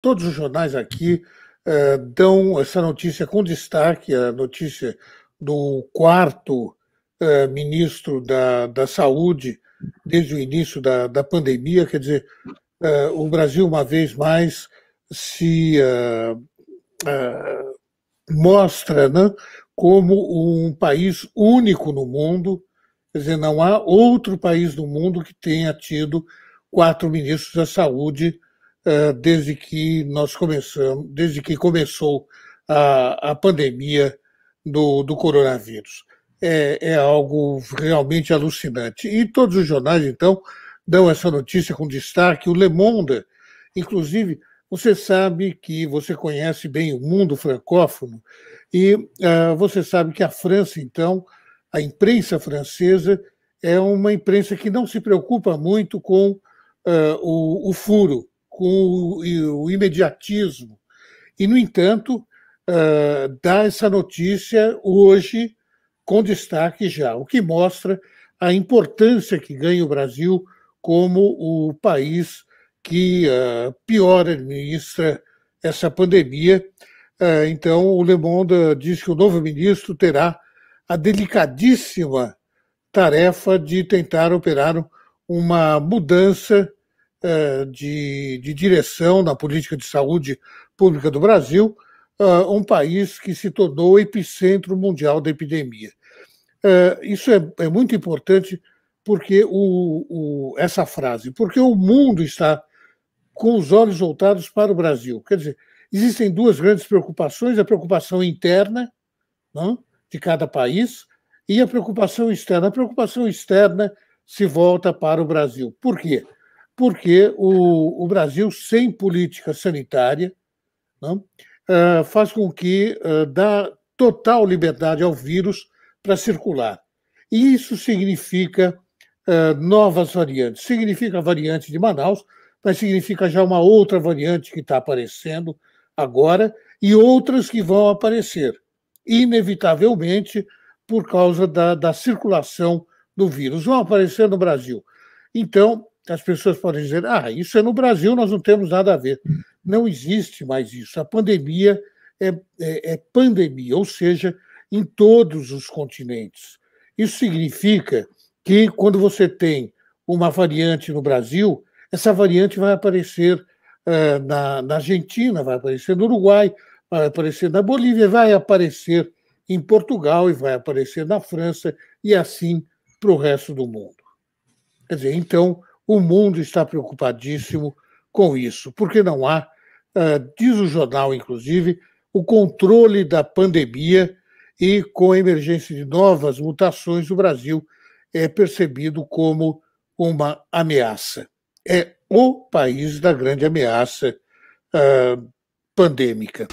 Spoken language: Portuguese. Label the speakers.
Speaker 1: todos os jornais aqui eh, dão essa notícia com destaque, a notícia do quarto eh, ministro da, da Saúde desde o início da, da pandemia. Quer dizer, eh, o Brasil, uma vez mais, se mostra né, como um país único no mundo. Quer dizer, não há outro país no mundo que tenha tido quatro ministros da Saúde ah, desde que nós começamos, desde que começou a, a pandemia do, do coronavírus. É, é, algo realmente alucinante. E todos os jornais, então, dão essa notícia com destaque. O Le Monde, inclusive, você sabe que você conhece bem o mundo francófono e uh, você sabe que a França, então, a imprensa francesa é uma imprensa que não se preocupa muito com uh, o, o furo com o imediatismo. E, no entanto, ah, dá essa notícia hoje com destaque já, o que mostra a importância que ganha o Brasil como o país que ah, pior administra essa pandemia. Ah, então, o Le Monde diz que o novo ministro terá a delicadíssima tarefa de tentar operar uma mudança é, de, de direção na política de saúde pública do Brasil, é, um país que se tornou o epicentro mundial da epidemia. É, isso é, é muito importante porque o, o, essa frase, porque o mundo está com os olhos voltados para o Brasil. Quer dizer, existem duas grandes preocupações: a preocupação interna não, né, de cada país e a preocupação externa. A preocupação externa se volta para o Brasil. Por quê? porque o, o Brasil, sem política sanitária, não, né, uh, eh, faz com que uh, dá total liberdade ao vírus para circular. E isso significa uh, novas variantes. Significa a variante de Manaus, mas significa já uma outra variante que está aparecendo agora e outras que vão aparecer, inevitavelmente, por causa da, da circulação do vírus. Vão aparecer no Brasil. Então, as pessoas podem dizer: ah, isso é no Brasil, nós não temos nada a ver. Hum. Não existe mais isso. A pandemia é, é, é pandemia, ou seja, em todos os continentes. Isso significa que quando você tem uma variante no Brasil, essa variante vai aparecer uh, na, na, Argentina, vai aparecer no Uruguai, vai aparecer na Bolívia, vai aparecer em Portugal e vai aparecer na França e assim para o resto do mundo. Quer dizer, então o mundo está preocupadíssimo com isso, porque não há, uh, diz o jornal, inclusive, o controle da pandemia e com a emergência de novas mutações, o Brasil é percebido como uma ameaça. É o país da grande ameaça uh, pandêmica.